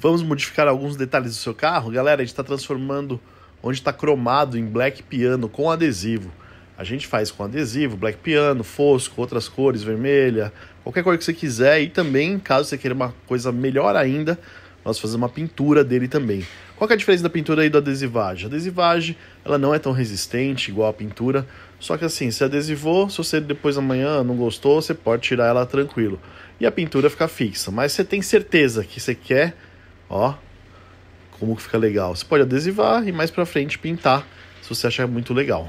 Vamos modificar alguns detalhes do seu carro? Galera, a gente está transformando onde está cromado em black piano com adesivo. A gente faz com adesivo, black piano, fosco, outras cores, vermelha, qualquer cor que você quiser. E também, caso você queira uma coisa melhor ainda, nós fazemos uma pintura dele também. Qual é a diferença da pintura e do adesivagem? A adesivagem, ela não é tão resistente igual a pintura, só que assim, se adesivou, se você depois amanhã não gostou, você pode tirar ela tranquilo. E a pintura fica fixa, mas você tem certeza que você quer Ó, como fica legal. Você pode adesivar e mais pra frente pintar, se você achar muito legal.